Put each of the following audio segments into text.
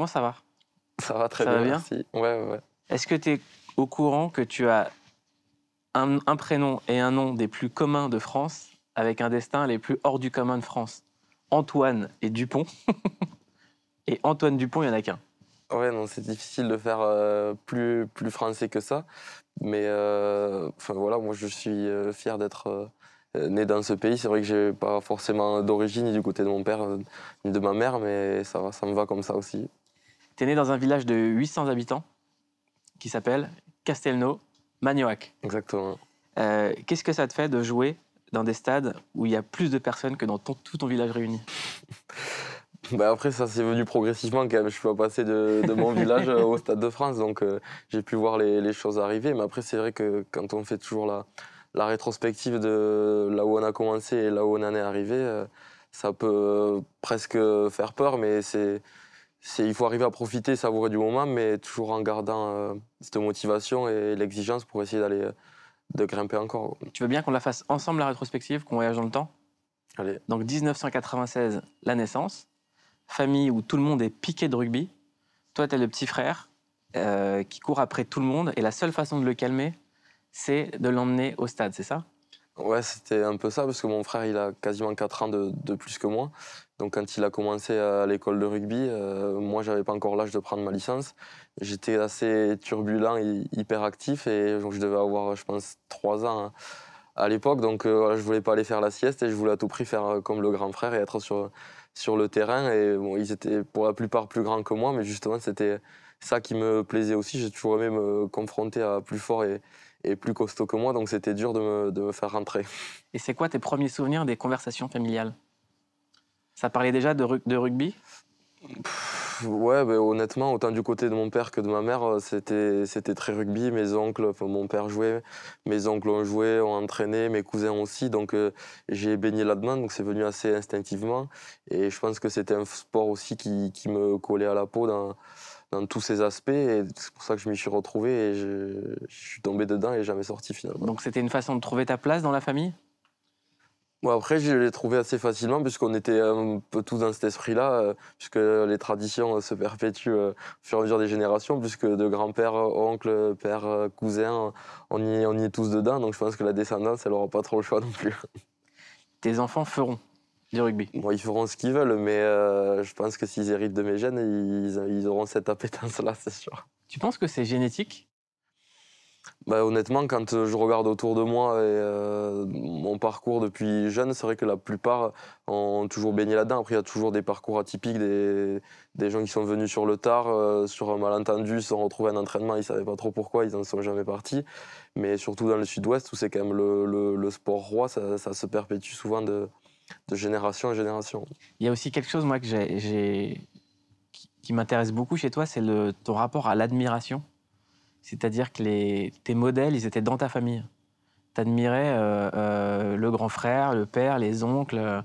comment ça va Ça va très bien, merci. Ouais, ouais, Est-ce que tu es au courant que tu as un, un, prénom et un nom des plus communs de France, avec un destin les plus hors du commun de France Antoine et Dupont. et Antoine Dupont, il n'y en a qu'un. Ouais, non, c'est difficile de faire euh, plus, plus français que ça. Mais euh, enfin voilà, moi je suis euh, fier d'être né dans ce pays. C'est vrai que j'ai pas forcément d'origine ni du côté de mon père ni de ma mère, mais ça, ça me va comme ça aussi t'es né dans un village de 800 habitants qui s'appelle Castelnau, Magnoac. Exactement. Euh, qu'est-ce que ça te fait de jouer dans des stades où il y a plus de personnes que dans tout ton village réuni bah après, ça s'est venu progressivement quand Je suis pas passé de, mon village euh, au Stade de France, donc euh, j'ai pu voir les, choses arriver. Mais après, c'est vrai que quand on fait toujours la, rétrospective de là où on a commencé et là où on en est arrivé, ça peut presque faire peur, mais c'est il faut arriver à profiter, savourer du moment, mais toujours en gardant euh, cette motivation et l'exigence pour essayer d'aller euh, de grimper encore. Tu veux bien qu'on la fasse ensemble la rétrospective, qu'on voyage dans le temps Allez. Donc 1996, la naissance, famille où tout le monde est piqué de rugby. Toi, tu le petit frère euh, qui court après tout le monde et la seule façon de le calmer, c'est de l'emmener au stade, c'est ça Ouais, c'était un peu ça, parce que mon frère, il a quasiment 4 ans de, plus que moi. Donc quand il a commencé à l'école de rugby, moi euh, moi, j'avais pas encore l'âge de prendre ma licence. J'étais assez turbulent, et hyperactif, et donc, je devais avoir, je pense, 3 ans hein, à l'époque. Donc je euh, ne je voulais pas aller faire la sieste, et je voulais à tout prix faire euh, comme le grand frère et être sur, sur le terrain. Et bon, ils étaient pour la plupart plus grands que moi, mais justement, c'était ça qui me plaisait aussi. J'ai toujours aimé me confronter à plus fort et et plus costaud que moi, donc c'était dur de me, faire rentrer. Et c'est quoi tes premiers souvenirs des conversations familiales Ça parlait déjà de, rugby Ouais, ben, honnêtement, autant du côté de mon père que de ma mère, c'était, très rugby. Mes oncles, mon père jouait, mes oncles ont joué, ont entraîné, mes cousins aussi, donc euh, j'ai baigné là-dedans, donc c'est venu assez instinctivement. Et je pense que c'était un sport aussi qui, qui me collait à la peau dans dans tous ces aspects. Et c'est pour ça que je m'y suis retrouvé et je, suis tombé dedans et jamais sorti finalement. Donc c'était une façon de trouver ta place dans la famille Bon, après, je l'ai trouvé assez facilement, puisqu'on était un peu tous dans cet esprit-là, euh, puisque les traditions euh, se perpétuent euh, au fur et à mesure des générations, puisque de grand-père, oncle, père, cousin, on y, on y est tous dedans. Donc je pense que la descendance, elle n'aura pas trop le choix non plus. Tes enfants feront du rugby. Bon, ils feront ce qu'ils veulent, mais euh, je pense que s'ils héritent de mes gènes, ils, auront cette appétence-là, c'est sûr. Tu penses que c'est génétique bah, Honnêtement, quand je regarde autour de moi et euh, mon parcours depuis jeune, c'est vrai que la plupart ont toujours baigné là-dedans. Après, il y a toujours des parcours atypiques, des, gens qui sont venus sur le tard, euh, sur un malentendu, se sont un entraînement, ils ne savaient pas trop pourquoi, ils n'en sont jamais partis. Mais surtout dans le sud-ouest, où c'est quand même le, sport roi, ça, ça se perpétue souvent de, de génération en génération. Il y a aussi quelque chose, moi, que j'ai, qui, m'intéresse beaucoup chez toi, c'est le, ton rapport à l'admiration. C'est-à-dire que tes modèles, ils étaient dans ta famille. Tu admirais euh, euh, le grand frère, le père, les oncles,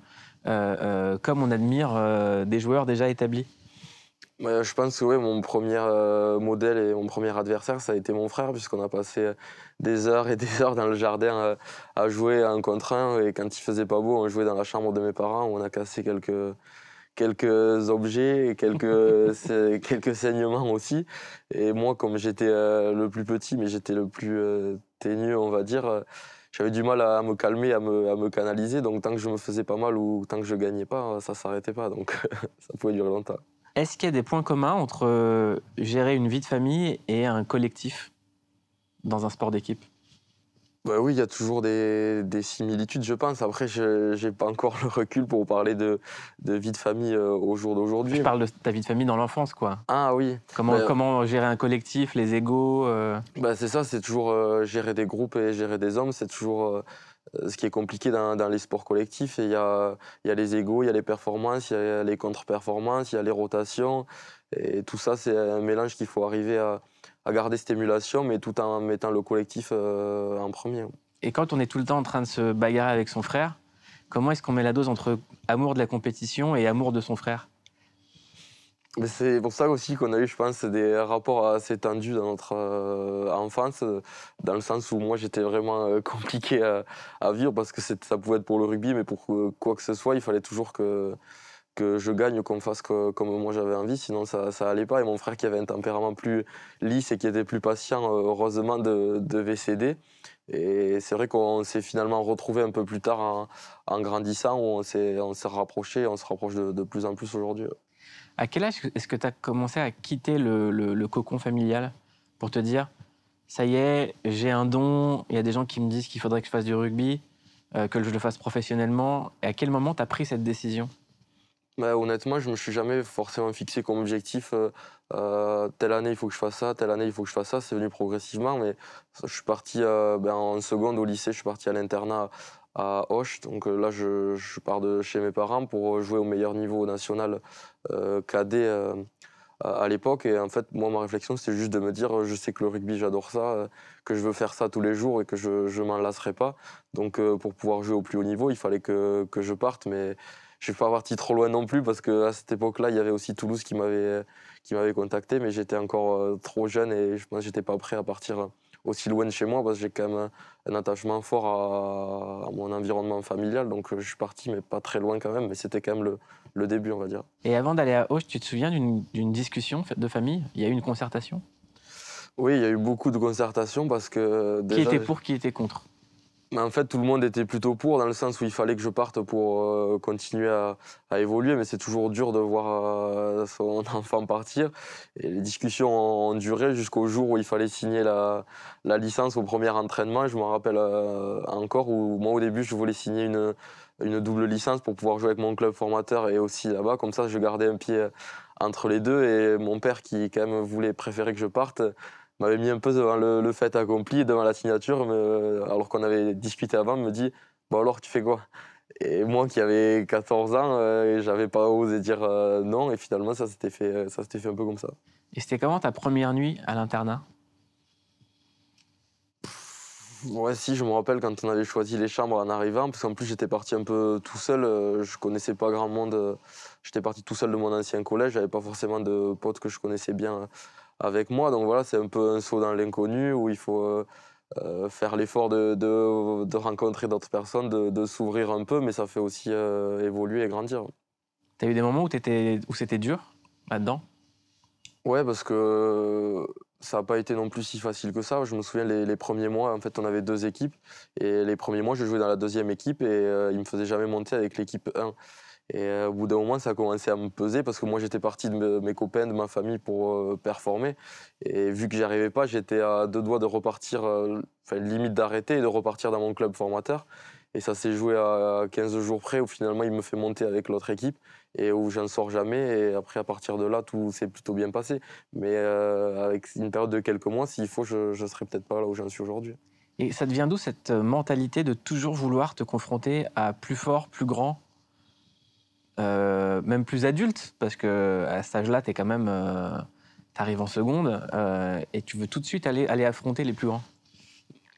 euh, comme on admire des joueurs déjà établis. Bah, je pense que mon premier euh, modèle et mon premier adversaire, ça a été mon frère, puisqu'on a passé euh, des heures et des heures dans le jardin euh, à jouer un contre un. Et quand il faisait pas beau, on jouait dans la chambre de mes parents où on a cassé quelques, quelques objets et quelques, quelques saignements aussi. Et moi, comme j'étais le plus petit, mais j'étais le plus ténu, on va dire, j'avais du mal à me calmer, à me, à me, canaliser. Donc tant que je me faisais pas mal ou tant que je gagnais pas, ça s'arrêtait pas. Donc ça pouvait durer longtemps. Est-ce qu'il y a des points communs entre euh, gérer une vie de famille et un collectif dans un sport d'équipe bah oui, il y a toujours des, similitudes, je pense. Après, je n'ai pas encore le recul pour parler de, vie de famille euh, au jour d'aujourd'hui. Tu parles de ta vie de famille dans l'enfance, quoi. Ah oui. Comment, bah, gérer un collectif, les égaux euh bah C'est ça, c'est toujours gérer des groupes et gérer des hommes. C'est toujours, euh, ce qui est compliqué dans, les sports collectifs. Il y a, les égos, il y a les performances, il y a les contre-performances, il y a les rotations. Et tout ça, c'est un mélange qu'il faut arriver à, garder cette émulation, mais tout en mettant le collectif euh, en premier. Et quand on est tout le temps en train de se bagarrer avec son frère, comment est-ce qu'on met la dose entre amour de la compétition et amour de son frère c'est pour ça aussi qu'on a eu, je pense, des rapports assez tendus dans notre euh, enfance, dans le sens où moi j'étais vraiment euh, compliqué à, vivre parce que ça pouvait être pour le rugby, mais pour euh, quoi que ce soit, il fallait toujours que, que je gagne, qu'on fasse comme moi j'avais envie, sinon ça, ça allait pas. Et mon frère qui avait un tempérament plus lisse et qui était plus patient, heureusement, de, devait céder. Et c'est vrai qu'on s'est finalement retrouvé un peu plus tard en, grandissant, où on s'est rapproché, on se rapproche de plus en plus aujourd'hui. À quel âge est-ce que tu as commencé à quitter le, cocon familial pour te dire ça y est, j'ai un don, il y a des gens qui me disent qu'il faudrait que je fasse du rugby, euh, que je le fasse professionnellement Et à quel moment tu as pris cette décision bah, honnêtement, je me suis jamais forcément fixé comme objectif euh, euh, telle année il faut que je fasse ça, telle année il faut que je fasse ça. C'est venu progressivement, mais je suis parti ben, en seconde au lycée, je suis parti à l'internat à Hoche. Donc euh, là, je, pars de chez mes parents pour euh, jouer au meilleur niveau national euh, cadet euh, à, l'époque. Et en fait, moi, ma réflexion, c'était juste de me dire, je sais que le rugby, j'adore ça, que je veux faire ça tous les jours et que je ne m'en lasserai pas. Donc pour pouvoir jouer au plus haut niveau, il fallait que, que je parte. Mais je suis pas parti trop loin non plus parce qu'à cette époque-là, il y avait aussi Toulouse qui m'avait qui m'avait contacté, mais j'étais encore trop jeune et je pense que j'étais pas prêt à partir aussi loin de chez moi parce que j'ai quand même un, attachement fort à, mon environnement familial. Donc euh, je suis parti, mais pas très loin quand même. Mais c'était quand même le, le, début, on va dire. Et avant d'aller à Auch, tu te souviens d'une discussion de famille Il y a eu une concertation Oui, il y a eu beaucoup de concertations parce que. qui était pour, qui était contre en fait, tout le monde était plutôt pour, dans le sens où il fallait que je parte pour euh, continuer à, évoluer, mais c'est toujours dur de voir euh, son enfant partir. les discussions ont, duré jusqu'au jour où il fallait signer la, licence au premier entraînement. Je me rappelle euh, encore où moi, au début, je voulais signer une, une double licence pour pouvoir jouer avec mon club formateur et aussi là-bas. Comme ça, je gardais un pied entre les deux. Et mon père, qui quand même voulait préférer que je parte, m'avait mis un peu devant le, le, fait accompli, devant la signature, euh, alors qu'on avait discuté avant, me dit Bon, alors, tu fais quoi Et moi qui avais 14 ans, euh, j'avais pas osé dire euh, non, et finalement, ça s'était fait, euh, fait un peu comme ça. Et c'était comment ta première nuit à l'internat Ouais, si, je me rappelle quand on avait choisi les chambres en arrivant, parce qu'en plus j'étais parti un peu tout seul, je connaissais pas grand monde. J'étais parti tout seul de mon ancien collège, j'avais pas forcément de potes que je connaissais bien avec moi. Donc voilà, c'est un peu un saut dans l'inconnu où il faut euh, euh, faire l'effort de, rencontrer d'autres personnes, de, s'ouvrir un peu, mais ça fait aussi euh, évoluer et grandir. T'as eu des moments où, où c'était dur là-dedans Ouais, parce que ça n'a pas été non plus si facile que ça. Je me souviens les, premiers mois, en fait, on avait deux équipes. Et les premiers mois, je jouais dans la deuxième équipe et ils ne me faisaient jamais monter avec l'équipe 1. Et euh, au bout d'un moment, ça a commencé à me peser parce que moi, j'étais parti de mes copains, de ma famille pour euh, performer. Et vu que j'arrivais arrivais pas, j'étais à deux doigts de repartir, euh, enfin, limite d'arrêter et de repartir dans mon club formateur. Et ça s'est joué à 15 jours près où finalement il me fait monter avec l'autre équipe et où j'en sors jamais. Et après, à partir de là, tout s'est plutôt bien passé. Mais avec une période de quelques mois, s'il faut, je ne serais peut-être pas là où j'en suis aujourd'hui. Et ça devient d'où cette mentalité de toujours vouloir te confronter à plus fort, plus grand euh, même plus adulte, parce que à cet âge-là, tu quand même. Euh, t'arrives en seconde euh, et tu veux tout de suite aller, aller affronter les plus grands.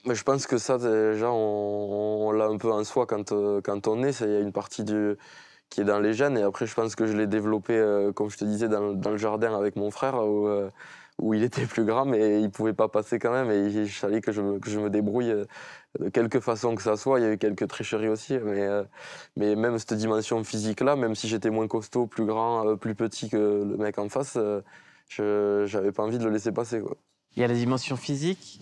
Mais je pense que ça, déjà, on, l'a un peu en soi quand, quand on est. Il y a une partie du, qui est dans les jeunes Et après, je pense que je l'ai développé, comme je te disais, dans, dans, le jardin avec mon frère. Où, où il était plus grand, mais il ne pouvait pas passer quand même. Et il que je me, que je me débrouille euh, de quelque façon que ça soit. Il y a eu quelques tricheries aussi, mais, euh, mais même cette dimension physique-là, même si j'étais moins costaud, plus grand, euh, plus petit que le mec en face, je n'avais pas envie de le laisser passer. Il y a la dimension physique,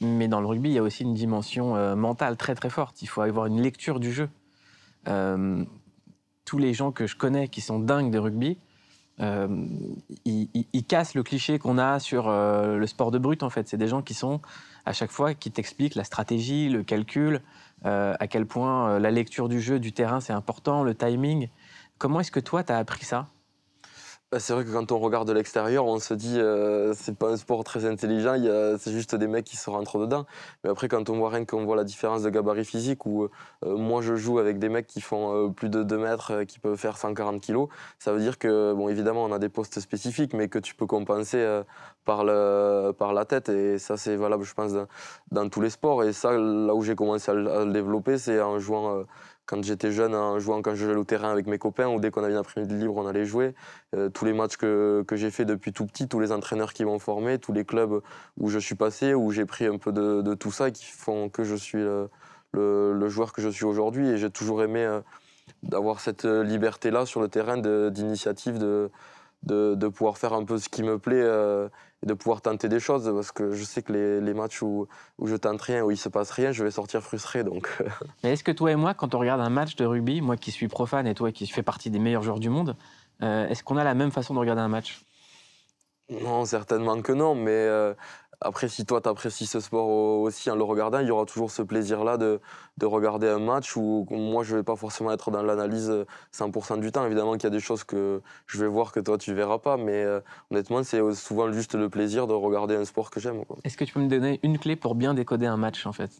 mais dans le rugby, il y a aussi une dimension mentale très très forte. Il faut avoir une lecture du jeu. tous les gens que je connais qui sont dingues de rugby, euh, ils, cassent le cliché qu'on a sur euh, le sport de brut en fait. C'est des gens qui sont à chaque fois qui t'expliquent la stratégie, le calcul, euh, à quel point euh, la lecture du jeu, du terrain, c'est important, le timing. Comment est-ce que toi, tu as appris ça bah, c'est vrai que quand on regarde de l'extérieur, on se dit ce euh, c'est pas un sport très intelligent, c'est juste des mecs qui se rentrent dedans. Mais après, quand on voit rien qu'on voit la différence de gabarit physique, où euh, moi je joue avec des mecs qui font euh, plus de 2 mètres, qui peuvent faire 140 kg, ça veut dire que, bon, évidemment, on a des postes spécifiques, mais que tu peux compenser par, le, par la tête. Et ça, c'est valable, je pense, dans, tous les sports. Et ça, là où j'ai commencé à le développer, c'est en jouant quand j'étais jeune, en jouant quand je jouais au terrain avec mes copains, ou dès qu'on avait une après-midi libre, on allait jouer. Euh, tous les matchs que, j'ai fait depuis tout petit, tous les entraîneurs qui m'ont formé, tous les clubs où je suis passé, où j'ai pris un peu de, tout ça, qui font que je suis le, joueur que je suis aujourd'hui. Et j'ai toujours aimé euh, d'avoir cette euh, liberté-là sur le terrain d'initiative, de, de, pouvoir faire un peu ce qui me plaît euh, de pouvoir tenter des choses parce que je sais que les, matchs où, où, je tente rien, où il se passe rien, je vais sortir frustré. Donc. Mais est-ce que toi et moi, quand on regarde un match de rugby, moi qui suis profane et toi qui fais partie des meilleurs joueurs du monde, euh, est-ce qu'on a la même façon de regarder un match Non, certainement que non, mais euh, après, si toi, t'apprécies ce sport aussi en hein, le regardant, il y aura toujours ce plaisir-là de, de, regarder un match où moi, je vais pas forcément être dans l'analyse 100% euh, du temps. Évidemment qu'il y a des choses que je vais voir que toi, tu verras pas, mais euh, honnêtement, c'est euh, souvent juste le plaisir de regarder un sport que j'aime. Est-ce que tu peux me donner une clé pour bien décoder un match, en fait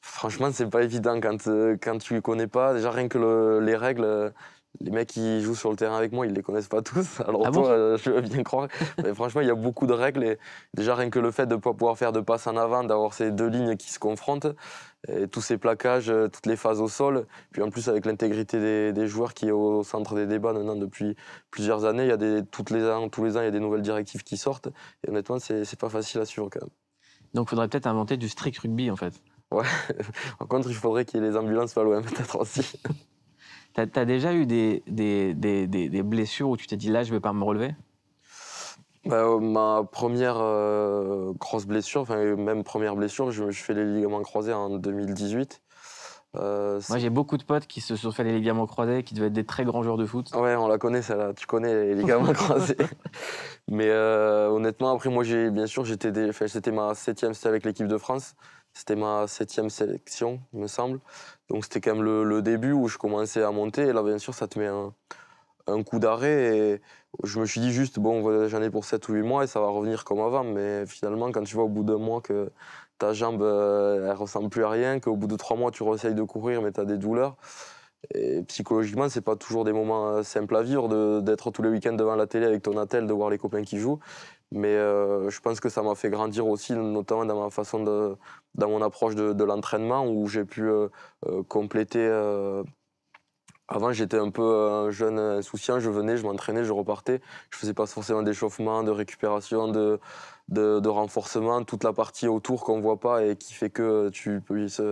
Franchement, c'est pas évident quand, tu quand tu connais pas. Déjà, rien que les règles, les mecs qui jouent sur le terrain avec moi, ils les connaissent pas tous. Alors ah toi, euh, je veux bien croire. Mais franchement, il y a beaucoup de règles. Et déjà, rien que le fait de ne pas pouvoir faire de passe en avant, d'avoir ces deux lignes qui se confrontent, tous ces plaquages, euh, toutes les phases au sol. Puis en plus, avec l'intégrité des, joueurs qui est au centre des débats maintenant depuis plusieurs années, il y a des, toutes les tous les ans, il y a des nouvelles directives qui sortent. Et honnêtement, c'est pas facile à suivre quand même. Donc, il faudrait peut-être inventer du strict rugby en fait. Ouais. En contre, il faudrait qu'il y ait les ambulances pas loin, peut-être aussi. Tu as déjà eu des, des, des, blessures où tu t'es dit là, je vais pas me relever bah, euh, ma première euh, grosse blessure, enfin même première blessure, je, fais les ligaments croisés en 2018. Euh, moi j'ai beaucoup de potes qui se sont fait les ligaments croisés, qui devaient être des très grands joueurs de foot. Ouais, on la connaît celle-là, tu connais les ligaments croisés. Mais honnêtement, après moi j'ai bien sûr, j'étais, c'était ma septième, c'était avec l'équipe de France. C'était ma septième sélection, il me semble. Donc c'était quand même le, début où je commençais à monter. Et là, bien sûr, ça te met un, coup d'arrêt. Et je me suis dit juste, bon, j'en ai pour 7 ou 8 mois et ça va revenir comme avant. Mais finalement, quand tu vois au bout d'un mois que ta jambe, euh, elle ressemble plus à rien, qu'au bout de 3 mois, tu essayes de courir, mais tu as des douleurs. Et psychologiquement, c'est pas toujours des moments euh, simples à vivre d'être tous les week-ends devant la télé avec ton attel, de voir les copains qui jouent. Mais euh, je pense que ça m'a fait grandir aussi, notamment dans ma façon de, dans mon approche de, l'entraînement, où j'ai pu euh, euh, compléter. avant, j'étais un peu un jeune insouciant, je venais, je m'entraînais, je repartais. Je faisais pas forcément d'échauffement, de récupération, de, de, renforcement, toute la partie autour qu'on voit pas et qui fait que tu puisses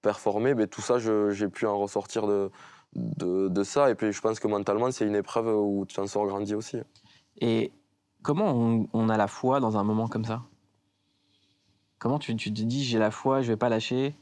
performer. Mais tout ça, j'ai pu en ressortir de, de, ça. Et puis, je pense que mentalement, c'est une épreuve où tu en sors grandi aussi. Et Comment on, a la foi dans un moment comme ça Comment tu, te dis j'ai la foi, je vais pas lâcher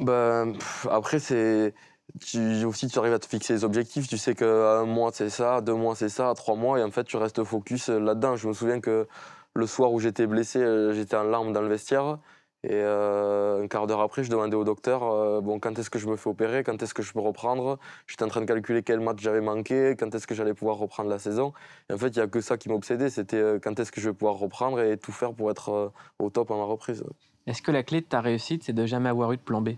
ben, Après, c'est. Tu, aussi, tu arrives à te fixer des objectifs. Tu sais euh, un mois, c'est ça, deux mois, c'est ça, trois mois, et en fait, tu restes focus euh, là-dedans. Je me souviens que le soir où j'étais blessé, euh, j'étais en larmes dans le vestiaire. Et euh, un quart d'heure après, je demandais au docteur euh, bon, quand est-ce que je me fais opérer, quand est-ce que je peux reprendre. J'étais en train de calculer quel match j'avais manqué, quand est-ce que j'allais pouvoir reprendre la saison. en fait, il n'y a que ça qui m'obsédait c'était euh, quand est-ce que je vais pouvoir reprendre et tout faire pour être au top à ma reprise. Est-ce que la clé de ta réussite, c'est de jamais avoir eu de plan B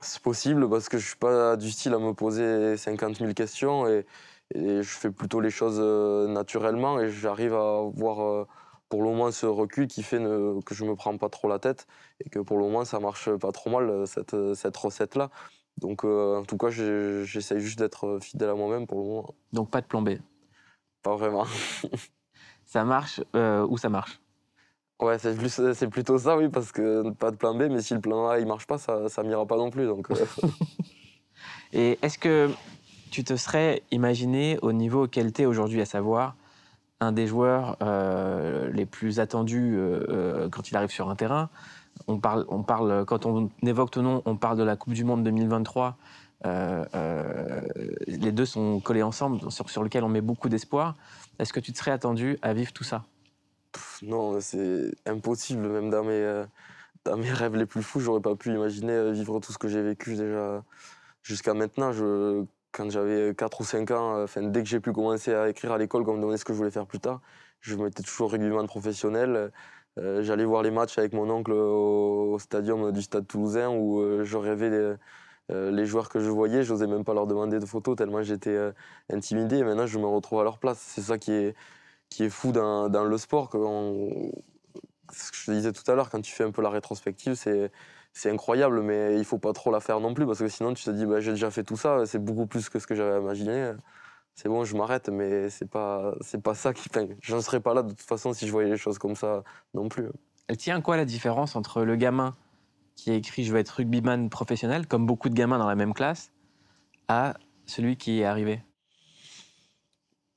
C'est possible parce que je ne suis pas du style à me poser 50 000 questions et je fais plutôt les choses naturellement et j'arrive à voir pour le moins, ce recul qui fait que je me prends pas trop la tête et que pour le moins ça marche pas trop mal euh, cette, euh, recette là. Donc euh, en tout cas j'essaye juste d'être fidèle à moi-même pour le moment. Donc pas de plan B. Pas vraiment. ça marche où ou ça marche. Ouais, c'est, plus, c'est plutôt ça, oui, parce que pas de plan B, mais si le plan A il marche pas, ça, ça m'ira pas non plus. Donc, Et est-ce que tu te serais imaginé au niveau auquel tu es aujourd'hui, à savoir un des joueurs euh, les plus attendus euh, euh, quand il arrive sur un terrain. On parle, on parle, quand on évoque ton nom, on parle de la Coupe du Monde 2023. les deux sont collés ensemble, sur, lequel on met beaucoup d'espoir. Est-ce que tu te serais attendu à vivre tout ça Non, c'est impossible. Même dans mes, dans mes rêves les plus fous, j'aurais pas pu imaginer vivre tout ce que j'ai vécu déjà jusqu'à maintenant. Je, quand j'avais 4 euh, ou 5 ans, euh, enfin, dès que j'ai pu commencer à écrire à l'école, quand on me demandait ce que je voulais faire plus tard, je m'étais toujours régulièrement professionnel. Euh, j'allais voir les matchs avec mon oncle au, stade stadium du Stade Toulousain où je rêvais les, joueurs que je voyais. J'osais même pas leur demander de photos tellement j'étais intimidé. Et maintenant, je me retrouve à leur place. C'est ça qui est, qui est fou dans, le sport. ce que je disais tout à l'heure, quand tu fais un peu la rétrospective, c'est c'est incroyable, mais il faut pas trop la faire non plus parce que sinon tu te dis bah, j'ai déjà fait tout ça, c'est beaucoup plus que ce que j'avais imaginé. C'est bon, je m'arrête, mais c'est pas c'est pas ça qui. Je J'en serais pas là de toute façon si je voyais les choses comme ça non plus. Elle tient quoi la différence entre le gamin qui a écrit je vais être rugbyman professionnel, comme beaucoup de gamins dans la même classe, à celui qui est arrivé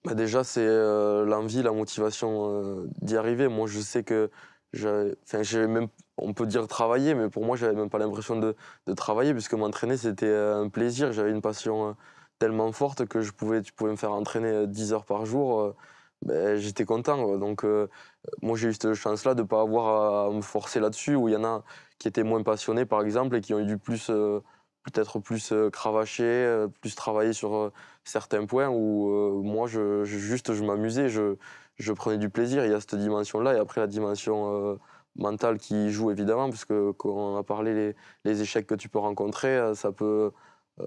bah Déjà, c'est euh, l'envie, la motivation euh, d'y arriver. Moi, je sais que j'ai même on peut dire travailler, mais pour moi, je j'avais même pas l'impression de, travailler, puisque m'entraîner, c'était euh, un plaisir. J'avais une passion euh, tellement forte que je pouvais, tu pouvais me faire entraîner 10 euh, heures par jour. Ben, j'étais content. Donc, moi, j'ai eu cette chance-là de ne pas avoir à, me forcer là-dessus, où il y en a qui étaient moins passionnés, par exemple, et qui ont eu du plus, peut-être plus cravaché, plus travailler sur certains points, où moi, juste, je m'amusais, je, je, prenais du plaisir. Il y a cette dimension-là, et après, la dimension mental qui joue évidemment, parce que quand on a parlé les, échecs que tu peux rencontrer, euh, ça peut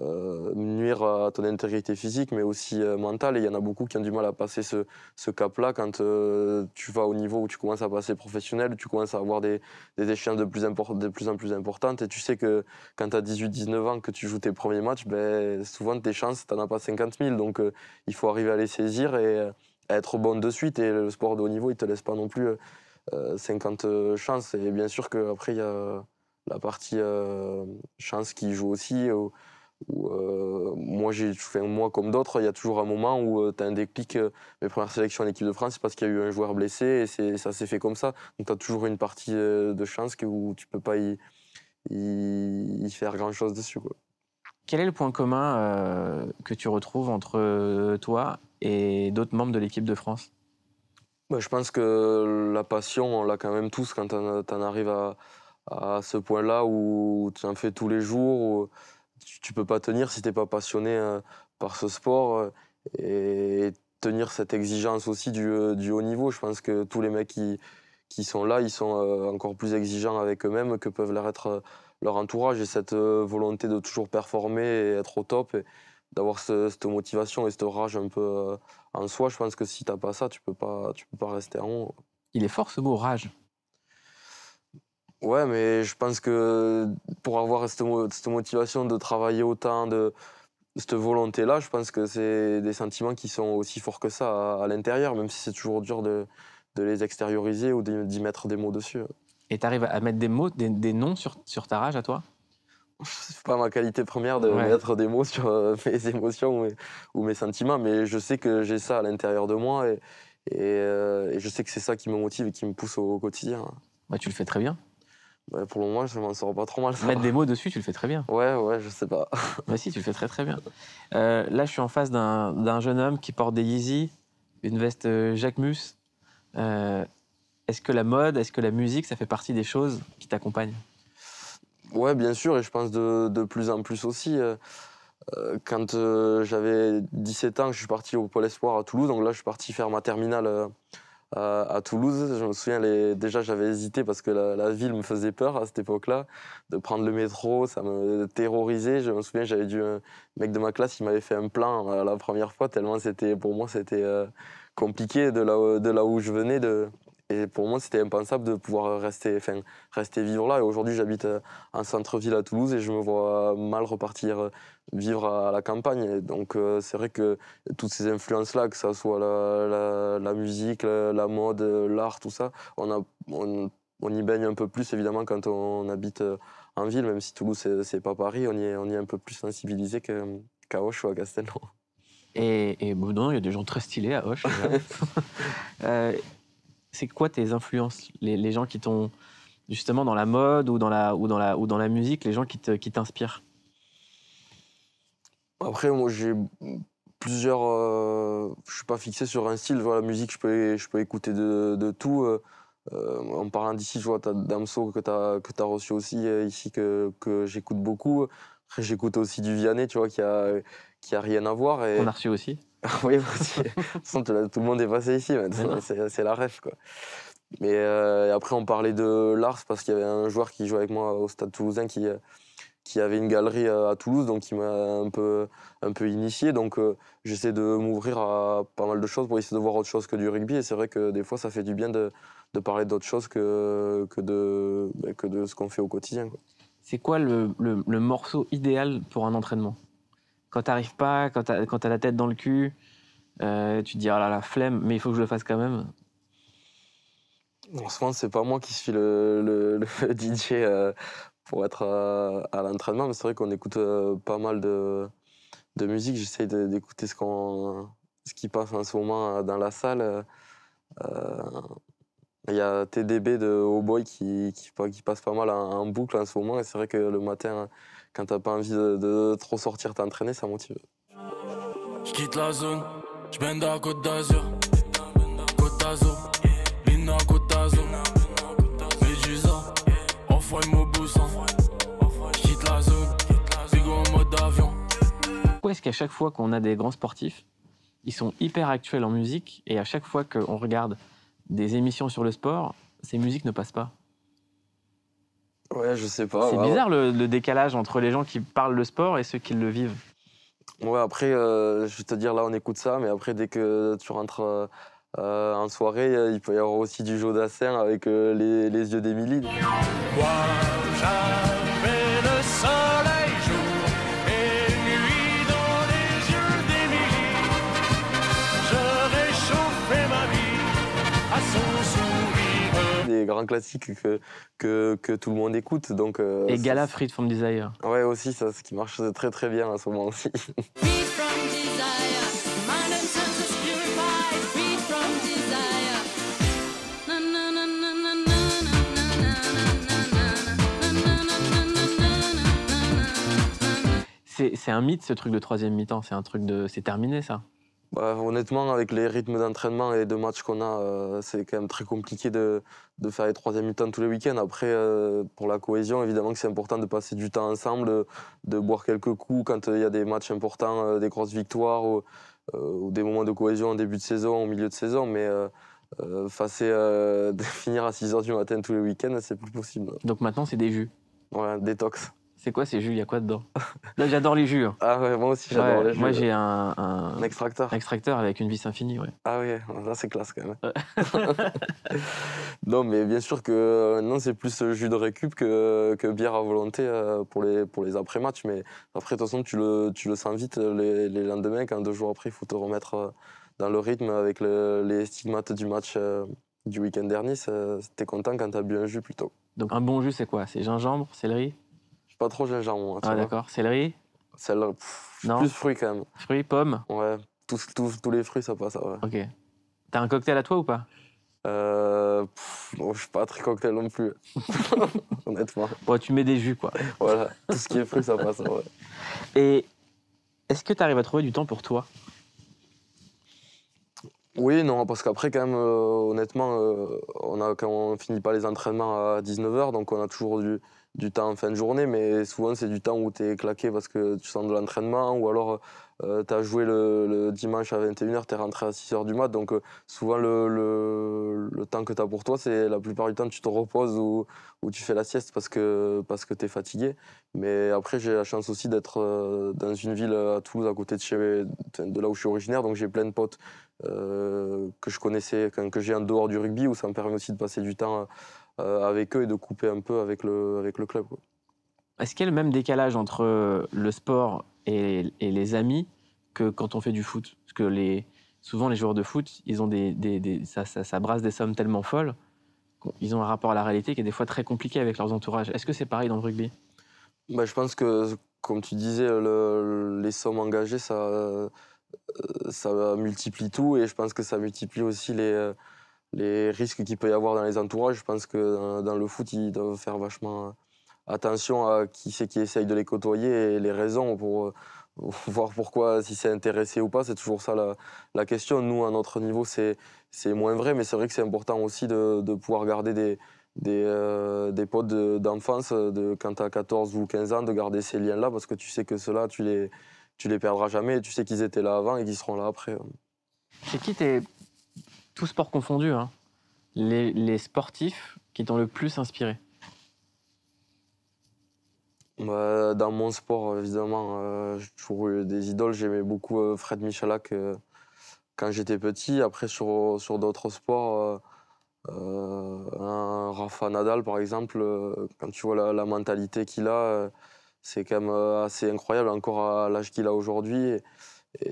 euh, nuire à ton intégrité physique, mais aussi euh, mentale. Et il y en a beaucoup qui ont du mal à passer ce, cap-là quand tu vas au niveau où tu commences à passer professionnel, tu commences à avoir des, des échéances de plus, en plus importantes. Et tu sais que quand tu as 18-19 ans, que tu joues tes premiers matchs, ben, souvent tes chances, tu n'en as pas 50 000. Donc il faut arriver à les saisir et être bon de suite. Et le sport de haut niveau, il ne te laisse pas non plus 50 euh, chances. Et bien sûr qu'après, il y a la partie euh, chance qui joue aussi. Euh, où, j'ai moi, un mois comme d'autres, il y a toujours un moment où tu as un déclic. mes premières sélections en équipe de France, c'est parce qu'il y a eu un joueur blessé et ça s'est fait comme ça. Donc, tu as toujours une partie de chance que, où tu peux pas y, y faire grand-chose dessus. Quoi. Quel est le point commun que tu retrouves entre toi et d'autres membres de l'équipe de France bah, je pense que la passion, on l'a quand même tous quand tu en arrives à, ce point-là où tu en fais tous les jours, où tu peux pas tenir si tu n'es pas passionné hein, par ce sport euh, et tenir cette exigence aussi euh, du, haut niveau. Je pense que tous les mecs qui, sont là, ils sont euh, encore plus exigeants avec eux-mêmes que peuvent leur être leur entourage et cette volonté de toujours performer et être au top d'avoir cette motivation et cette rage un peu euh, en soi. Je pense que si tu n'as pas ça, tu peux peux pas rester en haut. Il est fort ce mot rage. Ouais, mais je pense que pour avoir cette, motivation de travailler autant, de cette volonté-là, je pense que c'est des sentiments qui sont aussi forts que ça à, l'intérieur, même si c'est toujours dur de, les extérioriser ou d'y mettre des mots dessus. Et tu arrives à mettre des mots, des, des noms sur, sur ta rage à toi c'est pas ma qualité première de mettre des mots sur euh, mes émotions ou mes, sentiments, mais je sais que j'ai ça à l'intérieur de moi et, euh, je sais que c'est ça qui me motive et qui me pousse au, quotidien. Bah, tu le fais très bien. Bah, pour le moment, je m'en sors pas trop mal. Mettre des mots dessus, tu le fais très bien. Ouais, ouais, je sais pas. bah si, tu le fais très très bien. Euh, là, je suis en face d'un jeune homme qui porte des Yeezy, une veste Jacquemus. est-ce que la mode, est-ce que la musique, ça fait partie des choses qui t'accompagnent Ouais, bien sûr, et je pense de, plus en plus aussi. Euh, euh, quand euh, j'avais 17 ans, je suis parti au Pôle Espoir à Toulouse, donc là, je suis parti faire ma terminale à Toulouse. Je me souviens, déjà, j'avais hésité parce que la, ville me faisait peur à cette époque-là. De prendre le métro, ça me terrorisait. Je me souviens, j'avais dû. Un mec de ma classe, il m'avait fait un plan la première fois, tellement c'était, pour moi, c'était compliqué de là, où, de là où je venais, de, et pour moi, c'était impensable de pouvoir rester, enfin, rester vivre là. Et aujourd'hui, j'habite euh, en centre-ville à Toulouse et je me vois mal repartir euh, vivre à la campagne. donc, euh, c'est vrai que toutes ces influences-là, que ce soit la, musique, la, mode, l'art, tout ça, on, a, on, y baigne un peu plus, évidemment, quand on, habite en ville, même si Toulouse, c'est pas Paris, on y, est, on y est un peu plus sensibilisé qu'à qu Hoche ou à Castelnau. Et, et bon, non, il y a des gens très stylés à Hoche. c'est quoi tes influences les, gens qui t'ont justement dans la mode ou dans la, ou dans la, ou dans la musique, les gens qui, te, qui t'inspirent Après, moi j'ai plusieurs. Je euh, je suis pas fixé sur un style. Voilà, la musique, je peux, je peux écouter de, de tout. Euh, euh, en parlant d'ici, je vois as Damso que tu as, que as reçu aussi ici, que, que j'écoute beaucoup. Après, j'écoute aussi du Vianney, tu vois, qui a qui a rien à voir. Et... On a reçu aussi. oui, tout le monde est passé ici C'est la ref, quoi. Mais euh, après, on parlait de Lars parce qu'il y avait un joueur qui jouait avec moi au Stade Toulousain qui, euh, qui avait une galerie euh, à Toulouse, donc il m'a un peu, un peu initié. Donc j'essaie de m'ouvrir à pas mal de choses pour essayer de voir autre chose que du rugby. Et c'est vrai que des fois, ça fait du bien de, de parler d'autre chose que, que, de, bah, que de ce qu'on fait au quotidien. C'est quoi le, le morceau idéal pour un entraînement quand t'arrives pas, quand t'as, la tête dans le cul, euh, tu te dis oh là la flemme, mais il faut que je le fasse quand même. En ce moment, c'est pas moi qui suis le, DJ euh, pour être euh, à, l'entraînement, mais c'est vrai qu'on écoute pas mal de, musique. J'essaye d'écouter ce, ce qui passe en ce moment dans la salle. Il y a TDB de Oh qui, passe pas mal en, en, boucle en ce moment, et c'est vrai que le matin quand t'as pas envie de, trop sortir t'entraîner, ça motive. Pourquoi est-ce qu'à chaque fois qu'on a des grands sportifs, ils sont hyper actuels en musique et à chaque fois qu'on regarde des émissions sur le sport, ces musiques ne passent pas Ouais, je sais pas. C'est bizarre Le, décalage entre les gens qui parlent le sport et ceux qui le vivent. Ouais, après, euh, je vais te dire, là, on écoute ça, mais après, dès que tu rentres euh, en soirée, euh, il peut y avoir aussi du jeu d'assin avec les, les, yeux d'Emilie. un grands classiques que, que, tout le monde écoute. Donc, Et Gala Freed from Desire. Ouais, aussi, ça, ce qui marche très très bien à ce moment-ci. C'est un mythe ce truc de troisième mi-temps, c'est un truc de. C'est terminé ça. Bah, honnêtement, avec les rythmes d'entraînement et de matchs qu'on a, euh, c'est quand même très compliqué de, faire les troisième mi-temps tous les week-ends. Après, euh, pour la cohésion, évidemment que c'est important de passer du temps ensemble, de, boire quelques coups quand euh, il y a des matchs importants, des grosses victoires ou, des moments de cohésion en début de saison, au milieu de saison. Mais finir à 6 h du matin tous les week-ends, c'est plus possible. Donc maintenant, c'est des vues. Ouais, détox. C'est quoi ces jus Il y a quoi dedans Là, j'adore les jus. Hein. Ah ouais, moi aussi, j'adore les jus. Moi, j'ai un, extracteur. extracteur avec une vis infinie, ouais. Ah ouais, là, c'est classe quand même. non, mais bien sûr que euh, non, c'est plus euh, jus de récup que, que bière à volonté euh, pour les, pour les après-matchs. Mais après, de toute façon, tu le, tu le sens vite les, lendemains, quand deux jours après, il faut te remettre dans le rythme avec les stigmates du match du week-end dernier. T'es content quand t'as bu un jus plutôt. Donc, un bon jus, c'est quoi C'est gingembre, céleri pas trop gingembre. Hein, ah, d'accord. Céleri celle plus fruits quand même. Fruits, pommes Ouais, tous, tous, les fruits, ça passe. Ouais. Ok. T'as un cocktail à toi ou pas euh, je suis pas très cocktail non plus, honnêtement. Bon, tu mets des jus, quoi. voilà, tout ce qui est fruit, ça passe, ouais. Et est-ce que tu arrives à trouver du temps pour toi Oui, non, parce qu'après, quand même, euh, honnêtement, euh, on a, quand on finit pas les entraînements à 19h, donc on a toujours du, du temps en fin de journée, mais souvent c'est du temps où tu es claqué parce que tu sens de l'entraînement ou alors euh, tu as joué le, dimanche à 21h, tu es rentré à 6h du mat. Donc euh, souvent le, le, temps que tu as pour toi, c'est la plupart du temps tu te reposes ou, tu fais la sieste parce que, parce que tu es fatigué. Mais après j'ai la chance aussi d'être euh, dans une ville à Toulouse à côté de, chez, de là où je suis originaire, donc j'ai plein de potes que je connaissais, que j'ai en dehors du rugby, où ça me permet aussi de passer du temps euh, avec eux et de couper un peu avec le, avec le club. Est-ce qu'il y a le même décalage entre le sport et, les amis que quand on fait du foot Parce que les, souvent, les joueurs de foot, ils ont des, ça, ça, brasse des sommes tellement folles qu'ils ont un rapport à la réalité qui est des fois très compliqué avec leurs entourages. Est-ce que c'est pareil dans le rugby bah, Je pense que, comme tu disais, les sommes engagées, ça, euh, ça multiplie tout et je pense que ça multiplie aussi les les risques qu'il peut y avoir dans les entourages. Je pense que dans, le foot, ils doivent faire vachement euh, attention à qui c'est qui essaye de les côtoyer et les raisons pour euh, voir pourquoi, si c'est intéressé ou pas. C'est toujours ça la, question. Nous, à notre niveau, c'est moins vrai, mais c'est vrai que c'est important aussi de, pouvoir garder des, des, euh, potes d'enfance de, quand tu as 14 ou 15 ans, de garder ces liens-là, parce que tu sais que cela tu les, tu les perdras jamais, tu sais qu'ils étaient là avant et qu'ils seront là après. Chez qui tes tous sport confondu, hein. les, sportifs qui t'ont le plus inspiré bah, Dans mon sport, évidemment, euh, j'ai toujours eu des idoles. J'aimais beaucoup euh, Fred Michalak euh, quand j'étais petit. Après, sur, d'autres sports, un Rafa Nadal, par exemple, quand tu vois la, la mentalité qu'il a, c'est quand même assez incroyable encore à l'âge qu'il a aujourd'hui